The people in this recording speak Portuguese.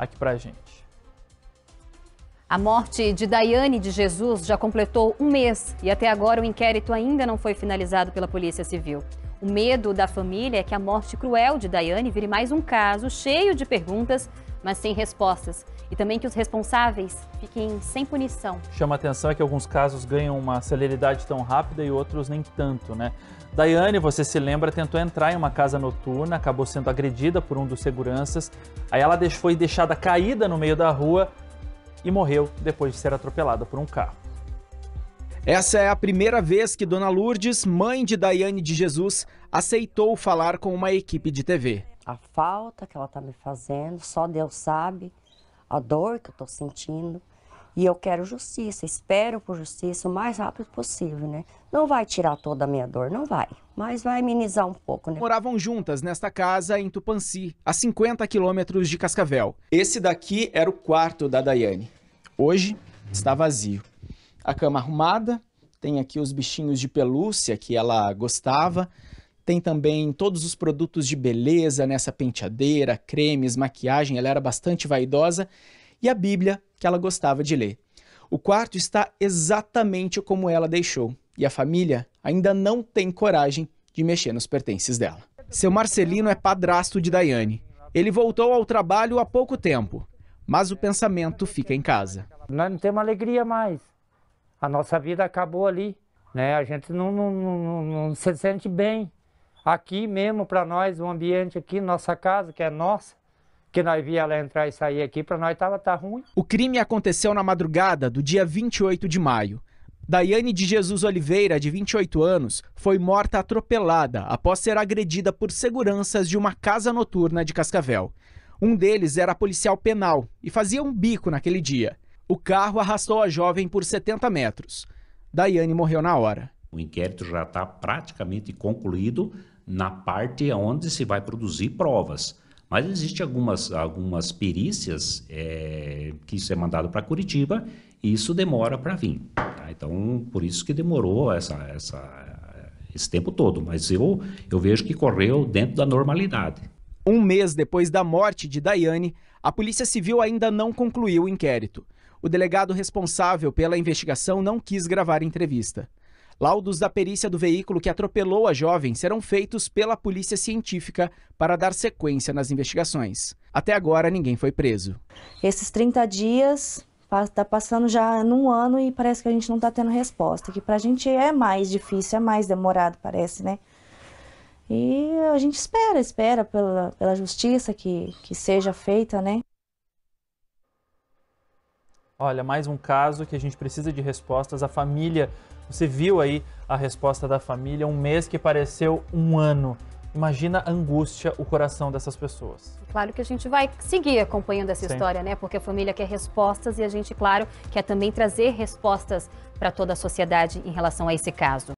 aqui para a gente. A morte de Daiane de Jesus já completou um mês e até agora o inquérito ainda não foi finalizado pela Polícia Civil. O medo da família é que a morte cruel de Daiane vire mais um caso cheio de perguntas mas sem respostas. E também que os responsáveis fiquem sem punição. Chama atenção é que alguns casos ganham uma celeridade tão rápida e outros nem tanto, né? Daiane, você se lembra, tentou entrar em uma casa noturna, acabou sendo agredida por um dos seguranças. Aí ela foi deixada caída no meio da rua e morreu depois de ser atropelada por um carro. Essa é a primeira vez que Dona Lourdes, mãe de Daiane de Jesus, aceitou falar com uma equipe de TV a falta que ela está me fazendo, só Deus sabe a dor que eu estou sentindo. E eu quero justiça, espero por justiça o mais rápido possível, né? Não vai tirar toda a minha dor, não vai, mas vai amenizar um pouco, né? Moravam juntas nesta casa em Tupanci, a 50 quilômetros de Cascavel. Esse daqui era o quarto da Daiane. Hoje está vazio. A cama arrumada, tem aqui os bichinhos de pelúcia que ela gostava, tem também todos os produtos de beleza nessa penteadeira, cremes, maquiagem, ela era bastante vaidosa, e a Bíblia que ela gostava de ler. O quarto está exatamente como ela deixou, e a família ainda não tem coragem de mexer nos pertences dela. Seu Marcelino é padrasto de Daiane. Ele voltou ao trabalho há pouco tempo, mas o pensamento fica em casa. Nós não temos alegria mais. A nossa vida acabou ali, né? A gente não, não, não, não se sente bem. Aqui mesmo para nós, o ambiente aqui, nossa casa, que é nossa, que nós via ela entrar e sair aqui, para nós tava tá ruim. O crime aconteceu na madrugada do dia 28 de maio. Daiane de Jesus Oliveira, de 28 anos, foi morta atropelada após ser agredida por seguranças de uma casa noturna de Cascavel. Um deles era policial penal e fazia um bico naquele dia. O carro arrastou a jovem por 70 metros. Daiane morreu na hora. O inquérito já está praticamente concluído na parte onde se vai produzir provas. Mas existem algumas, algumas perícias é, que isso é mandado para Curitiba e isso demora para vir. Tá? Então, por isso que demorou essa, essa, esse tempo todo. Mas eu, eu vejo que correu dentro da normalidade. Um mês depois da morte de Daiane, a Polícia Civil ainda não concluiu o inquérito. O delegado responsável pela investigação não quis gravar entrevista. Laudos da perícia do veículo que atropelou a jovem serão feitos pela polícia científica para dar sequência nas investigações. Até agora, ninguém foi preso. Esses 30 dias está passando já num ano e parece que a gente não está tendo resposta, que para a gente é mais difícil, é mais demorado, parece, né? E a gente espera, espera pela, pela justiça que, que seja feita, né? Olha, mais um caso que a gente precisa de respostas. A família, você viu aí a resposta da família, um mês que pareceu um ano. Imagina a angústia, o coração dessas pessoas. Claro que a gente vai seguir acompanhando essa Sim. história, né? Porque a família quer respostas e a gente, claro, quer também trazer respostas para toda a sociedade em relação a esse caso.